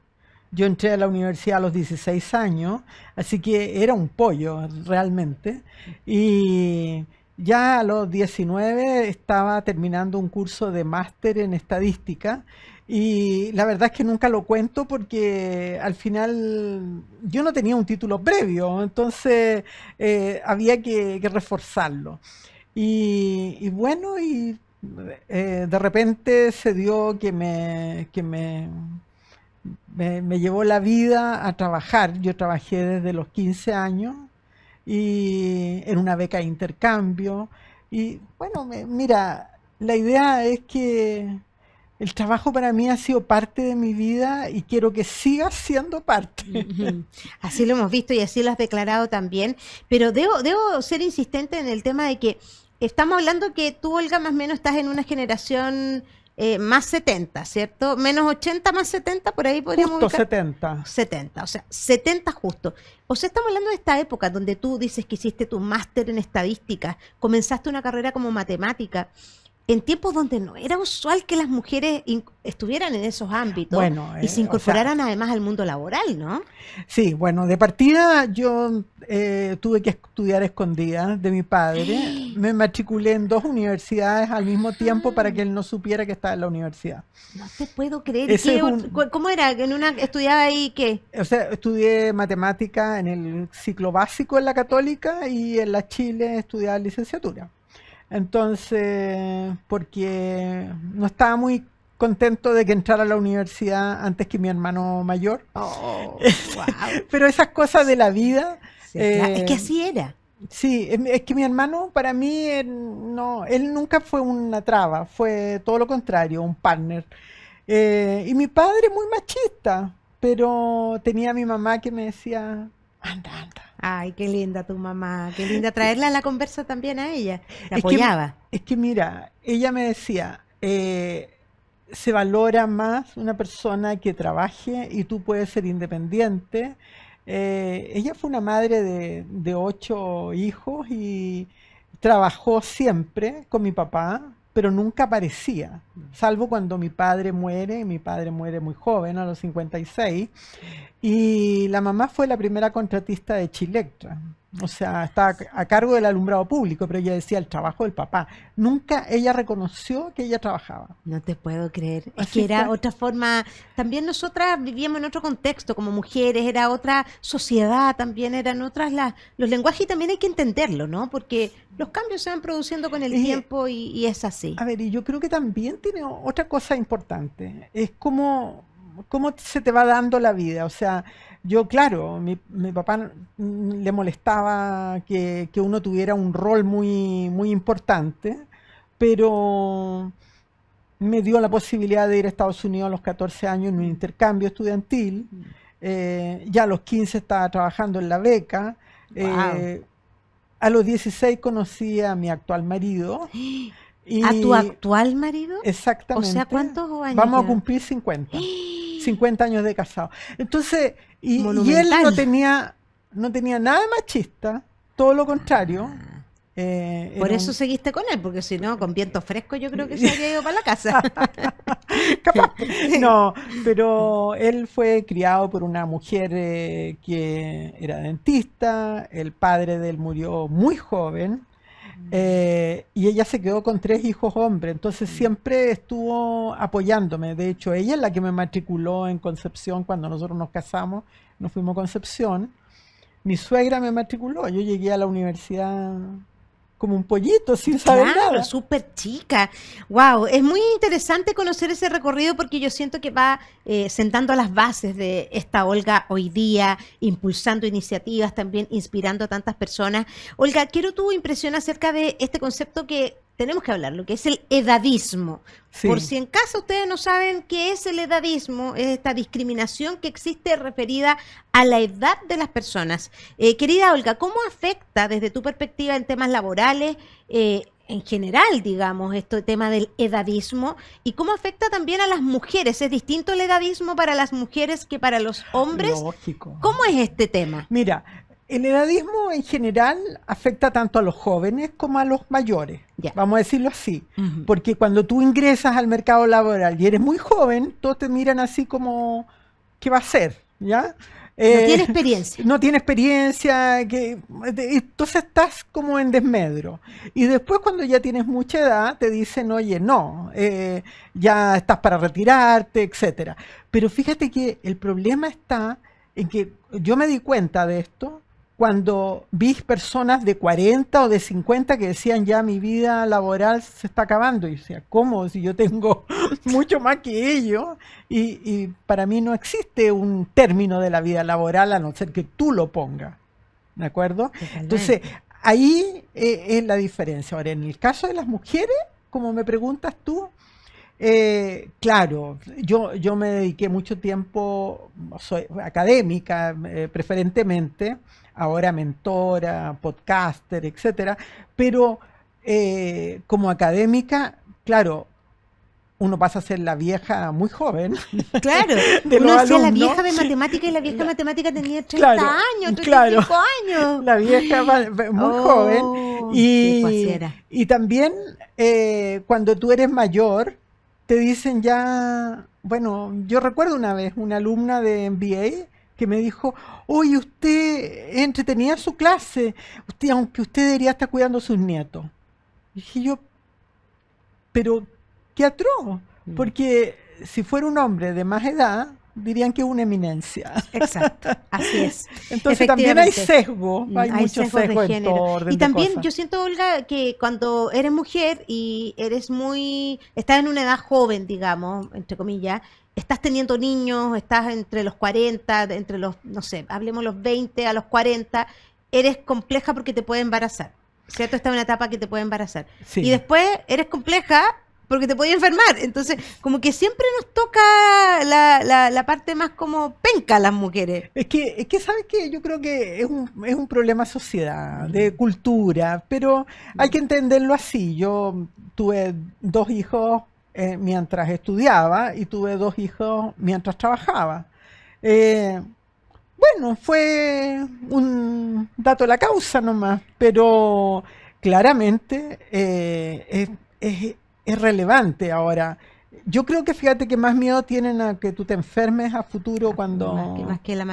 Speaker 3: Yo entré a la universidad a los 16 años, así que era un pollo realmente. Y ya a los 19 estaba terminando un curso de máster en estadística. Y la verdad es que nunca lo cuento porque al final yo no tenía un título previo, entonces eh, había que, reforzarlo. Y, bueno, y eh, de repente se dio que me, que me me, llevó la vida a trabajar. Yo trabajé desde los 15 años y en una beca de intercambio. Y bueno, mira, la idea es que el
Speaker 1: trabajo para mí ha sido parte de mi vida y quiero que siga siendo parte. Así lo hemos visto y así lo has declarado también. Pero debo, debo ser insistente en el tema de que estamos hablando que tú, Olga, más o menos estás en una generación eh, más 70, ¿cierto? Menos 80 más 70, por ahí podríamos Justo 70. 70, o sea, 70 justo. O sea, estamos hablando de esta época donde tú dices que hiciste tu máster en estadística, comenzaste una carrera como matemática en tiempos donde no era usual que las mujeres estuvieran en esos ámbitos y se eh, incorporaran además al mundo laboral, ¿no? Sí,
Speaker 3: bueno, de partida yo eh, tuve que estudiar escondida de mi padre. Me matriculé en dos universidades al mismo tiempo para que él no supiera que estaba en la universidad.
Speaker 1: No te puedo creer. ¿Cómo era? estudiaba ahí qué?
Speaker 3: O sea, estudié matemática en el ciclo básico en la católica y en la Chile estudiaba licenciatura. Entonces, porque no estaba muy contento de que entrara a la universidad antes que mi hermano mayor. wow.
Speaker 1: Oh,
Speaker 3: pero esas cosas de la vida.
Speaker 1: Es que eh, así
Speaker 3: era. Sí, es que mi hermano para mí él, no, él nunca fue una traba, fue todo lo contrario, un partner. Eh, y mi padre muy machista, pero tenía a mi mamá que me decía, anda, anda, Ay, qué linda tu mamá, qué linda traerla
Speaker 1: a la conversa también a
Speaker 3: ella. La apoyaba. Es que, mira, ella me decía, eh, se valora más una persona que trabaje y tú puedes ser independiente. Eh, ella fue una madre de ocho hijos y trabajó siempre con mi papá, pero nunca aparecía, mm. salvo cuando mi padre muere, mi padre muere muy joven, a los 56, y la mamá fue la primera contratista de Chilectra, o sea, está a cargo del alumbrado público, pero ella decía el trabajo del papá. Nunca ella reconoció que ella trabajaba. No te puedo creer.
Speaker 1: es que era otra forma. También nosotras vivíamos en otro contexto como mujeres, era otra sociedad, también eran otras las. Los lenguajes y también hay que entenderlo, ¿no? Porque los cambios se van produciendo con el eh, tiempo y, y es así. A ver, y yo creo que también tiene otra cosa
Speaker 3: importante. Es como cómo se te va dando la vida. O sea, yo, claro, mi, mi papá le molestaba que, uno tuviera un rol muy, muy importante, pero me dio la posibilidad de ir a Estados Unidos a los 14 años en un intercambio estudiantil. Eh, ya a los 15 estaba trabajando en la beca. Eh, a los 16 conocí a mi actual marido.
Speaker 1: ¿A tu actual marido?
Speaker 3: Exactamente. O sea,
Speaker 1: ¿cuántos años? Vamos a
Speaker 3: cumplir 50. 50 años de casado. Entonces, y, él no
Speaker 1: tenía, no tenía nada machista, todo lo contrario. Ah. Eh, por eso seguiste con él, porque si no, con viento fresco yo creo que se había ido para la casa. No, pero él fue criado por una mujer eh,
Speaker 3: que era dentista, el padre de él murió muy joven, eh, y ella se quedó con tres hijos hombres, entonces mm. siempre estuvo apoyándome. De hecho, ella es la que me matriculó en Concepción cuando nosotros nos casamos, nos fuimos a Concepción. Mi suegra me matriculó, yo llegué a la universidad como un
Speaker 1: pollito sin saber claro, nada. súper chica. Wow, es muy interesante conocer ese recorrido porque yo siento que va eh, sentando las bases de esta Olga hoy día, impulsando iniciativas, también inspirando a tantas personas. Olga, quiero tu impresión acerca de este concepto que tenemos que hablar, lo que es el edadismo. Por si en caso ustedes no saben qué es el edadismo, es esta discriminación que existe referida a la edad de las personas. Eh, querida Olga, ¿cómo afecta desde tu perspectiva en temas laborales, eh, en general, digamos, este tema del edadismo y cómo afecta también a las mujeres? ¿Es distinto el edadismo para las mujeres que para los hombres? Lógico. ¿Cómo es este tema? Mira, el edadismo en general afecta tanto a los jóvenes como a los
Speaker 3: mayores, vamos a decirlo así, porque cuando tú ingresas al mercado laboral y eres muy joven, todos te miran así como, ¿qué va a ser? ¿Ya? no tiene eh, experiencia. No tiene experiencia, que, entonces estás como en desmedro. Y después cuando ya tienes mucha edad, te dicen, oye, no, eh, ya estás para retirarte, etcétera. Pero fíjate que el problema está en que yo me di cuenta de esto cuando vi personas de 40 o de 50 que decían ya mi vida laboral se está acabando. Y decía, ¿cómo? Si yo tengo mucho más que ellos. Y, para mí no existe un término de la vida laboral a no ser que tú lo pongas. ¿De acuerdo? Entonces, ahí eh, es la diferencia. Ahora, en el caso de las mujeres, como me preguntas tú, eh, claro, yo, yo me dediqué mucho tiempo, soy académica eh, preferentemente, ahora mentora, podcaster, etcétera, pero eh, como académica, claro, uno pasa a ser la vieja muy joven. Claro, uno hacía la vieja de
Speaker 1: matemática y la vieja de matemática tenía 30 años, años, 35 claro.
Speaker 3: años. La vieja muy oh, joven. Y, pues y también eh, cuando tú eres mayor, te dicen ya, bueno, yo recuerdo una vez una alumna de MBA que me dijo, hoy usted entretenía su clase, usted, aunque usted debería estar cuidando a sus nietos. Y dije yo, pero qué atroz, mm. porque si fuera un hombre de más edad, dirían que es una eminencia. Exacto, así es.
Speaker 1: Entonces también hay sesgo, hay, mm, mucho sesgo, de género. y también yo siento, Olga, que cuando eres mujer y eres muy, estás en una edad joven, digamos, entre comillas, estás teniendo niños, estás entre los 40, entre los, no sé, hablemos los 20 a los 40, eres compleja porque te puede embarazar. ¿Cierto? Está una etapa que te puede embarazar. Y después eres compleja porque te puede enfermar. Entonces, como que siempre nos toca la, la, parte más como penca las mujeres. Es que, es que ¿sabes
Speaker 3: qué? Yo creo que es un, es un problema de sociedad, de cultura, pero hay que entenderlo así. Yo tuve dos hijos eh, mientras estudiaba y tuve dos hijos mientras trabajaba. Eh, bueno, fue un dato de la causa nomás, pero claramente eh, es relevante ahora yo creo que fíjate que
Speaker 1: más miedo tienen a que tú te enfermes a futuro cuando...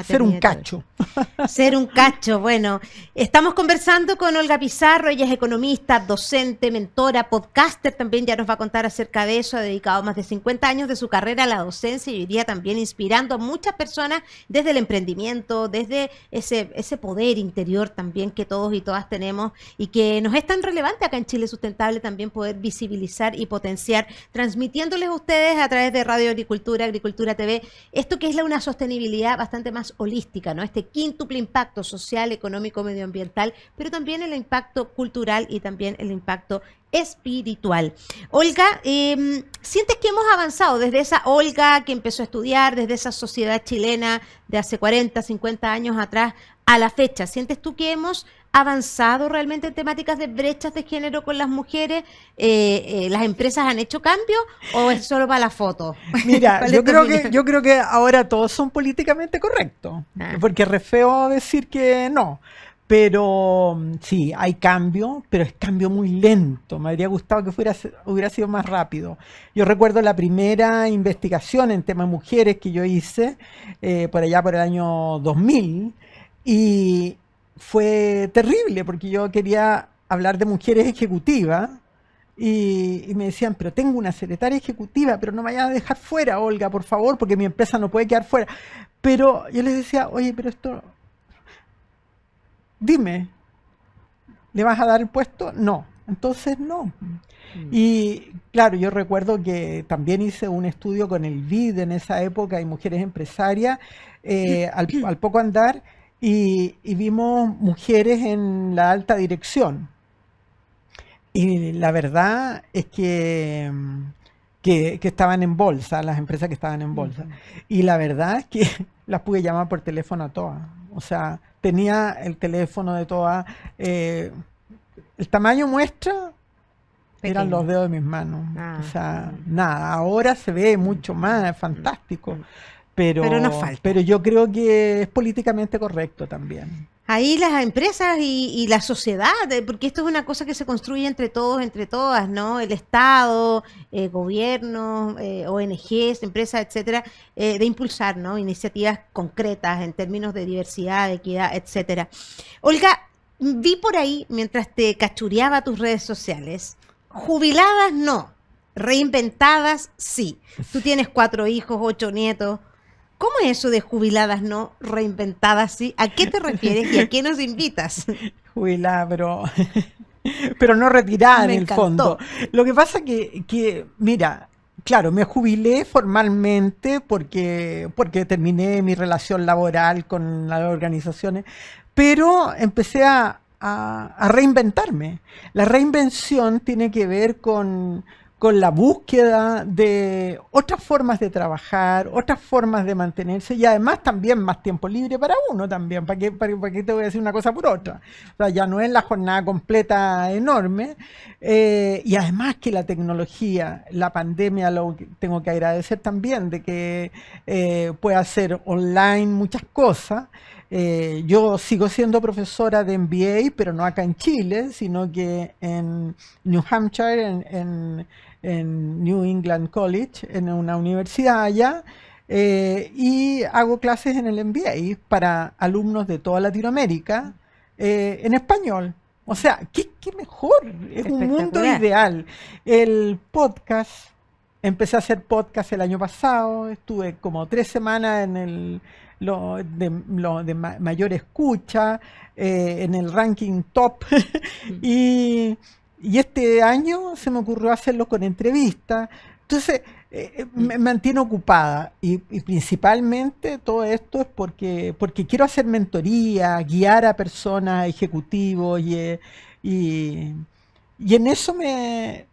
Speaker 1: Ser un cacho. Ser un cacho, bueno. Estamos conversando con Olga Pizarro, ella es economista, docente, mentora, podcaster también, ya nos va a contar acerca de eso, ha dedicado más de 50 años de su carrera a la docencia y hoy día también inspirando a muchas personas desde el emprendimiento, desde ese, ese poder interior también que todos y todas tenemos y que nos es tan relevante acá en Chile Sustentable también poder visibilizar y potenciar, transmitiéndoles ustedes a través de Radio Agricultura, Agricultura TV, esto que es una sostenibilidad bastante más holística, ¿no? Este quíntuple impacto social, económico, medioambiental, pero también el impacto cultural y también el impacto espiritual. Olga, em, ¿sientes que hemos avanzado desde esa Olga que empezó a estudiar, desde esa sociedad chilena de hace 40, 50 años atrás a la fecha? ¿Sientes tú que hemos avanzado realmente en temáticas de brechas de género con las mujeres? Eh, eh, ¿Las empresas han hecho cambios o es solo para la foto? Mira, yo creo,
Speaker 3: que, ahora todos son políticamente correctos, ah. porque es feo decir que no. Pero mm, sí, hay cambio, pero es cambio muy lento. Me habría gustado que hubiera sido más rápido. Yo recuerdo la primera investigación en temas de mujeres que yo hice, eh, por allá por el año 2000, y, fue terrible porque yo quería hablar de mujeres ejecutivas y, me decían, pero tengo una secretaria ejecutiva, pero no me vayas a dejar fuera, Olga, por favor, porque mi empresa no puede quedar fuera. Pero yo les decía, oye, pero esto, dime, ¿le vas a dar el puesto? No, entonces no. Mm. Y claro, yo recuerdo que también hice un estudio con el BID en esa época y mujeres empresarias, eh, al poco andar y, vimos mujeres en la alta dirección. Y la verdad es que, que, estaban en bolsa, las empresas que estaban en bolsa. Y la verdad es que las pude llamar por teléfono a todas. O sea, tenía el teléfono de todas. Eh, el tamaño muestra eran los dedos de mis manos. Ah. o sea, nada. Ahora se ve mucho más, es mm. fantástico. Mm. Pero, pero, yo creo que es políticamente correcto también.
Speaker 1: Ahí las empresas y, la sociedad, porque esto es una cosa que se construye entre todos, entre todas, ¿no? El Estado, gobierno eh, gobiernos, eh, ONGs, empresas, etcétera, eh, de impulsar, ¿no? Iniciativas concretas en términos de diversidad, equidad, etcétera. Olga, vi por ahí, mientras te cachureaba tus redes sociales, jubiladas no, reinventadas sí. Tú tienes cuatro hijos, ocho nietos. ¿Cómo es eso de jubiladas no reinventadas? ¿sí? ¿A qué te refieres y a qué nos invitas? Jubilada,
Speaker 3: pero, no retirada en el fondo. Lo que pasa que, que, mira, claro, me jubilé formalmente porque, porque terminé mi relación laboral con las organizaciones, pero empecé a, a reinventarme. La reinvención tiene que ver con con la búsqueda de otras formas de trabajar, otras formas de mantenerse y además también más tiempo libre para uno también, ¿para qué, para, te voy a decir una cosa por otra? ya no es la jornada completa enorme eh, y además que la tecnología, la pandemia, lo tengo que agradecer también de que eh, pueda hacer online muchas cosas. Eh, yo sigo siendo profesora de MBA, pero no acá en Chile, sino que en New Hampshire, en en New England College, en una universidad allá, eh, y hago clases en el MBA para alumnos de toda Latinoamérica eh, en español. O sea, ¿qué, mejor? Es un mundo ideal. El podcast, empecé a hacer podcast el año pasado, estuve como tres semanas en el lo de, lo de mayor escucha, eh, en el ranking top, mm. y y este año se me ocurrió hacerlo con entrevistas. Entonces, eh, eh, me mantiene ocupada y, principalmente todo esto es porque, porque quiero hacer mentoría, guiar a personas, ejecutivos y, y, y en
Speaker 1: eso me,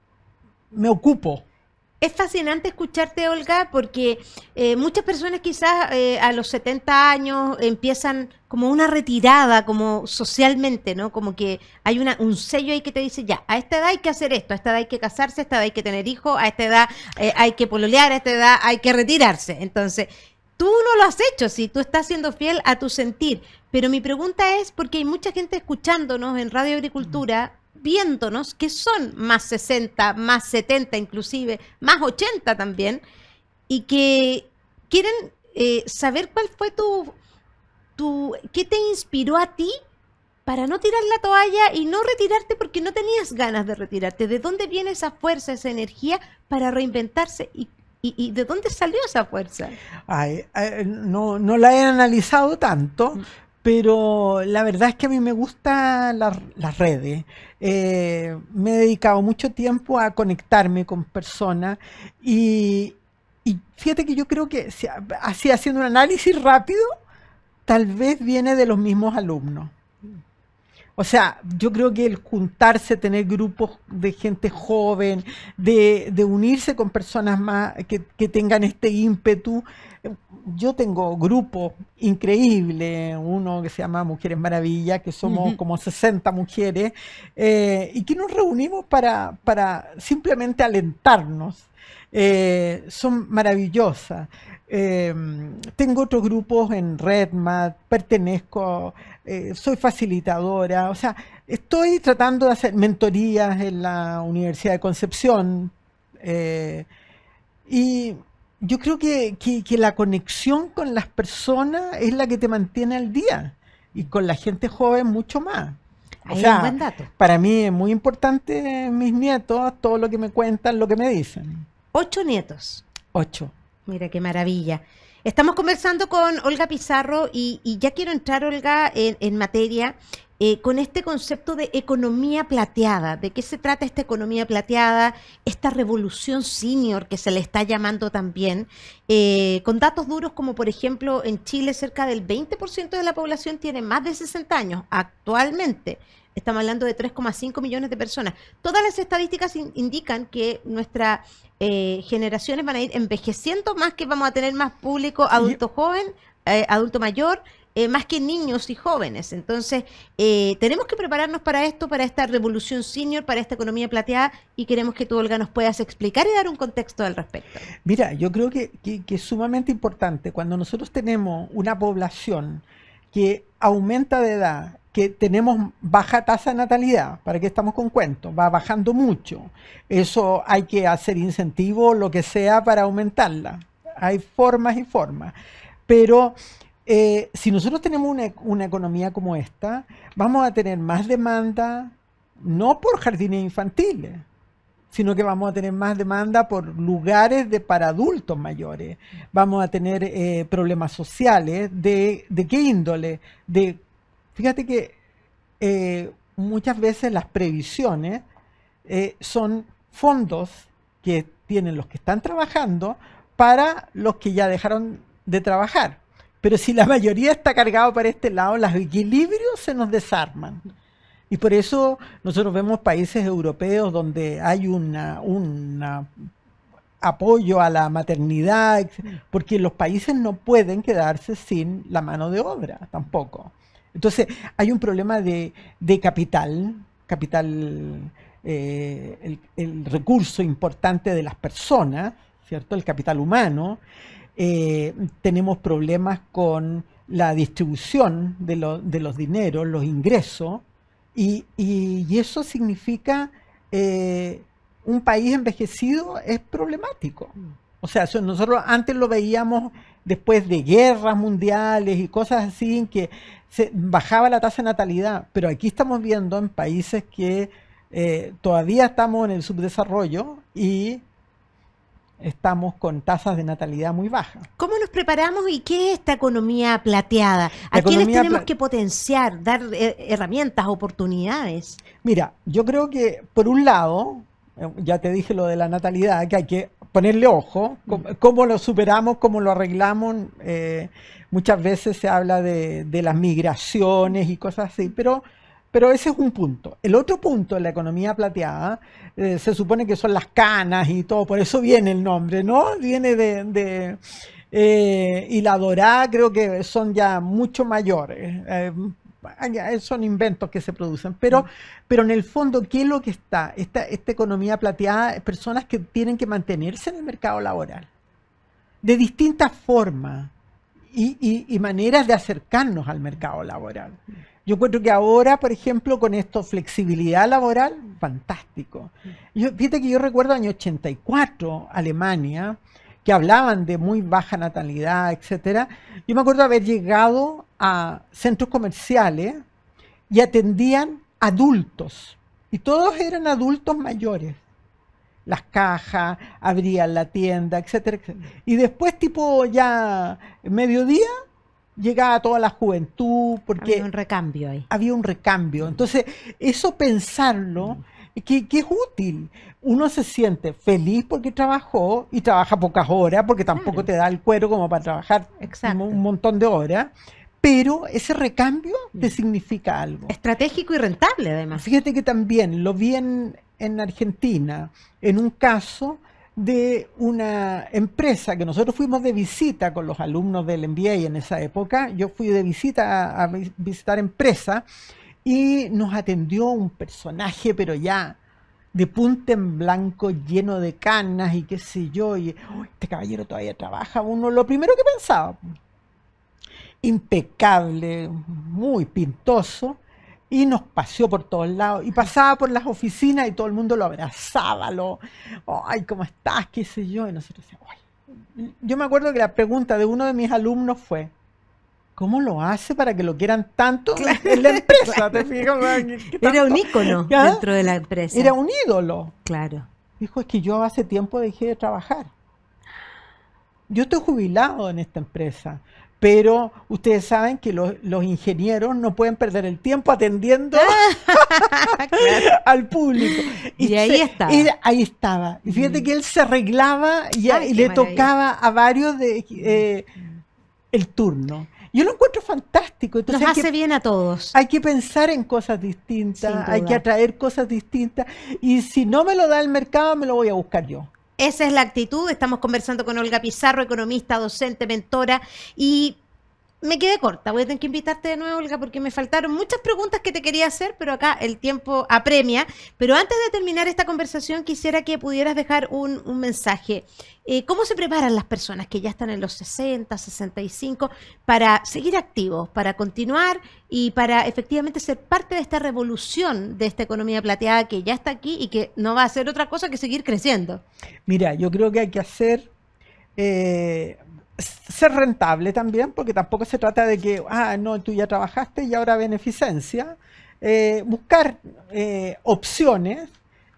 Speaker 1: me ocupo es fascinante escucharte, Olga, porque eh, muchas personas quizás eh, a los 70 años empiezan como una retirada, como socialmente, ¿no? Como que hay una, un sello ahí que te dice, ya, a esta edad hay que hacer esto, a esta edad hay que casarse, a esta edad hay que tener hijos, a esta edad eh, hay que pololear, a esta edad hay que retirarse. Entonces, tú no lo has hecho, si sí, tú estás siendo fiel a tu sentir. Pero mi pregunta es, porque hay mucha gente escuchándonos en Radio Agricultura, viéndonos que son más 60, más 70 inclusive, más 80 también, y que quieren eh, saber cuál fue tu, tu, qué te inspiró a ti para no tirar la toalla y no retirarte porque no tenías ganas de retirarte. ¿De dónde viene esa fuerza, esa energía para reinventarse? ¿Y, de dónde salió esa fuerza?
Speaker 3: Eh, no, no la he analizado tanto, mm. Pero la verdad es que a mí me gustan las redes. Eh, me he dedicado mucho tiempo a conectarme con personas y fíjate que yo creo que, así haciendo un análisis rápido, tal vez viene de los mismos alumnos. O sea, yo creo que el juntarse, tener grupos de gente joven, de, unirse con personas más que, tengan este ímpetu. Yo tengo grupos increíbles, uno que se llama Mujeres Maravilla, que somos como 60 mujeres, eh, y que nos reunimos para, simplemente alentarnos. Eh, son maravillosas. Em, tengo otros grupos en RedMat, pertenezco, eh, soy facilitadora, o sea, estoy tratando de hacer mentorías en la Universidad de Concepción eh, y yo creo que, la conexión con las personas es la que te mantiene al día y con la gente joven mucho más. o sea, para mí es muy importante
Speaker 1: mis nietos, todo lo que me cuentan, lo que me dicen. Ocho nietos. Ocho. Mira qué maravilla. Estamos conversando con Olga Pizarro y, ya quiero entrar, Olga, en, materia eh, con este concepto de economía plateada. ¿De qué se trata esta economía plateada? Esta revolución senior que se le está llamando también, eh, con datos duros como por ejemplo en Chile cerca del 20% de la población tiene más de 60 años actualmente. Estamos hablando de 3,5 millones de personas. Todas las estadísticas indican que nuestra eh, generaciones van a ir envejeciendo más que vamos a tener más público adulto joven, eh, adulto mayor, eh, más que niños y jóvenes. Entonces, tenemos que prepararnos para esto, para esta revolución senior, para esta economía plateada, y queremos que tú, Olga, nos puedas explicar y dar un contexto al respecto.
Speaker 3: Mira, yo creo que es sumamente importante cuando nosotros tenemos una población que aumenta de edad que tenemos baja tasa de natalidad, ¿para qué estamos con cuentos? Va bajando mucho. Eso hay que hacer incentivos, lo que sea, para aumentarla. Hay formas y formas. Pero eh, si nosotros tenemos una, una economía como esta, vamos a tener más demanda, no por jardines infantiles, sino que vamos a tener más demanda por lugares de, para adultos mayores. Vamos a tener eh, problemas sociales. De, qué índole? De Fíjate que eh, muchas veces las previsiones eh, son fondos que tienen los que están trabajando para los que ya dejaron de trabajar. Pero si la mayoría está cargado para este lado, los equilibrios se nos desarman. Y por eso nosotros vemos países europeos donde hay un una apoyo a la maternidad, mm. porque los países no pueden quedarse sin la mano de obra tampoco. Entonces, hay un problema de, capital, capital, eh, el, recurso importante de las personas, ¿cierto? El capital humano. Eh, tenemos problemas con la distribución de, de los dineros, los ingresos, y, y, eso significa eh, un país envejecido es problemático. O sea, nosotros antes lo veíamos después de guerras mundiales y cosas así, en que se bajaba la tasa de natalidad, pero aquí estamos viendo en países que eh, todavía estamos en el subdesarrollo y estamos con tasas de natalidad
Speaker 1: muy bajas. ¿Cómo nos preparamos y qué es esta economía plateada? ¿A quiénes tenemos que potenciar, dar eh, herramientas, oportunidades? Mira, yo creo que por un
Speaker 3: lado eh, ya te dije lo de la natalidad, que hay que ponerle ojo, cómo, mm. lo superamos, cómo lo arreglamos. Eh, muchas veces se habla de, las migraciones y cosas así, pero, pero ese es un punto. El otro punto de la economía plateada eh, se supone que son las canas y todo, por eso viene el nombre, ¿no? Viene de... y la dorada creo que son ya mucho mayores. Eh, son inventos que se producen, pero, mm. pero en el fondo, ¿qué es lo que está? Esta, esta economía plateada, es personas que tienen que mantenerse en el mercado laboral, de distintas formas y, maneras de acercarnos al mercado laboral. Yo encuentro que ahora, por ejemplo, con esto, flexibilidad laboral, fantástico. Mm. Yo, fíjate que yo recuerdo año 84, Alemania, que hablaban de muy baja natalidad, etcétera. Yo me acuerdo haber llegado a centros comerciales y atendían adultos. Y todos eran adultos mayores. Las cajas, abrían la tienda, etcétera, Y después, tipo ya mediodía, llegaba toda la juventud. Porque había un recambio Había un recambio. Entonces, eso pensarlo, que, es útil. Uno se siente feliz porque trabajó y trabaja pocas horas, porque tampoco te da el cuero como para trabajar un montón de horas pero ese recambio te mm. significa algo. Estratégico y rentable, además. Fíjate que también lo vi en, Argentina, en un caso de una empresa que nosotros fuimos de visita con los alumnos del MBA en esa época. Yo fui de visita a, visitar empresa y nos atendió un personaje, pero ya de punta en blanco, lleno de canas y qué sé yo, y este caballero todavía trabaja, uno lo primero que pensaba, impecable, muy pintoso, y nos paseó por todos lados. Y pasaba por las oficinas y todo el mundo lo abrazaba, lo, ay, ¿cómo estás? ¿Qué sé yo? Y nosotros decíamos, ay. Yo me acuerdo que la pregunta de uno de mis alumnos fue, ¿cómo lo hace para que lo quieran tanto
Speaker 1: en la empresa? Era un ícono dentro de la empresa. Era un
Speaker 3: ídolo. Claro. Dijo, es que yo hace tiempo dejé de trabajar. Yo estoy jubilado en esta empresa pero ustedes saben que los, ingenieros no pueden perder el tiempo atendiendo al público. Y, ahí está. estaba. ahí estaba. Y fíjate mm. que él se arreglaba y, le tocaba a varios de, eh, mm. el turno. Yo lo encuentro fantástico. Entonces Nos hace bien
Speaker 1: a todos.
Speaker 3: Hay que pensar en cosas distintas, hay que atraer cosas distintas. Y si
Speaker 1: no me lo da el mercado, me lo voy a buscar yo. Esa es la actitud. Estamos conversando con Olga Pizarro, economista, docente, mentora y me quedé corta. Voy a tener que invitarte de nuevo, Olga, porque me faltaron muchas preguntas que te quería hacer, pero acá el tiempo apremia. Pero antes de terminar esta conversación, quisiera que pudieras dejar un, mensaje eh, ¿Cómo se preparan las personas que ya están en los 60, 65 para seguir activos, para continuar y para efectivamente ser parte de esta revolución de esta economía plateada que ya está aquí y que no va a hacer otra cosa que seguir creciendo?
Speaker 3: Mira, yo creo que hay que hacer... Eh, ser rentable también, porque tampoco se trata de que, ah, no, tú ya trabajaste y ahora beneficencia. Eh, buscar opciones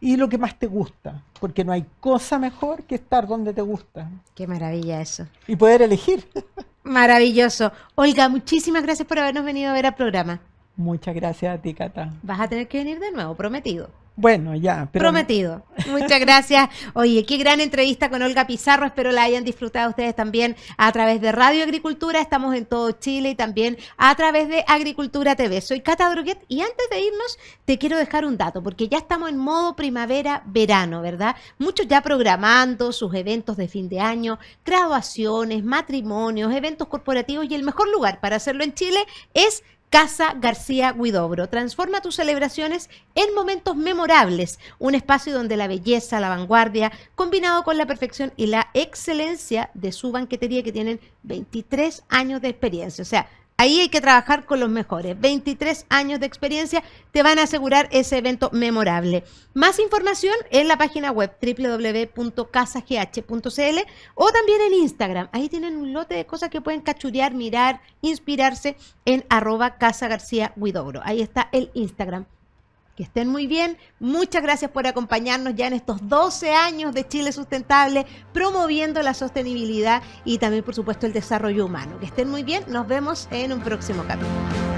Speaker 3: y lo que más te gusta, porque no hay cosa mejor que estar donde te gusta. Qué maravilla eso. Y poder elegir.
Speaker 1: Maravilloso. Olga, muchísimas gracias por habernos venido a ver al programa.
Speaker 3: Muchas gracias a ti, Cata.
Speaker 1: Vas a tener que venir de nuevo, prometido.
Speaker 3: Bueno, ya. Prometido.
Speaker 1: Muchas gracias. Oye, qué gran entrevista con Olga Pizarro. Espero la hayan disfrutado ustedes también a través de Radio Agricultura. Estamos en todo Chile y también a través de Agricultura TV. Soy Cata Droguet y antes de irnos te quiero dejar un dato porque ya estamos en modo primavera-verano, ¿verdad? Muchos ya programando sus eventos de fin de año, graduaciones, matrimonios, eventos corporativos y el mejor lugar para hacerlo en Chile es Casa García Guidobro. Transforma tus celebraciones en momentos memorables, un espacio donde la belleza, la vanguardia, combinado con la perfección y la excelencia de su banquetería que tienen 23 años de experiencia. O sea, Ahí hay que trabajar con los mejores. 23 años de experiencia te van a asegurar ese evento memorable. Más información en la página web www.casagh.cl o también en Instagram. Ahí tienen un lote de cosas que pueden cachurear, mirar, inspirarse en arroba Casa García Ahí está el Instagram. Que estén muy bien. Muchas gracias por acompañarnos ya en estos 12 años de Chile Sustentable, promoviendo la sostenibilidad y también, por supuesto, el desarrollo humano. Que estén muy bien. Nos vemos en un próximo capítulo.